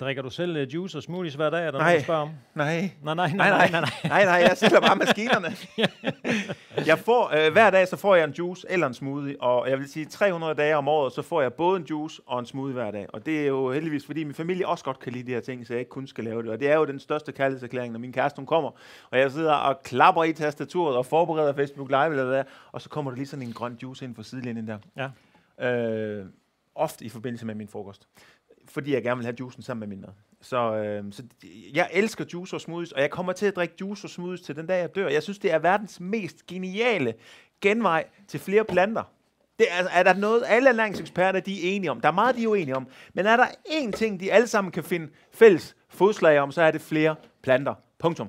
Drikker du selv uh, juice og smoothies hver dag, er der nej. Noget, spørger om? Nej. Nej, nej, nej, nej, nej, nej, nej, nej jeg stiller bare maskinerne. jeg får, uh, hver dag så får jeg en juice eller en smoothie, og jeg vil sige 300 dage om året, så får jeg både en juice og en smoothie hver dag. Og det er jo heldigvis, fordi min familie også godt kan lide de her ting, så jeg ikke kun skal lave det. Og det er jo den største kærlighedserklæring, når min kæreste hun kommer, og jeg sidder og klapper i tastaturet og forbereder Facebook Live eller hvad, og så kommer der lige sådan en grøn juice ind på sidelinjen der. Ja. Uh, ofte i forbindelse med min frokost fordi jeg gerne vil have juicen sammen med min mad. Så, øh, så jeg elsker juice og smoothies, og jeg kommer til at drikke juice og smoothies til den dag, jeg dør. Jeg synes, det er verdens mest geniale genvej til flere planter. Det er, altså, er der noget, alle ernæringseksperter, de er enige om. Der er meget, de er uenige om. Men er der én ting, de alle sammen kan finde fælles fodslag om, så er det flere planter. Punktum.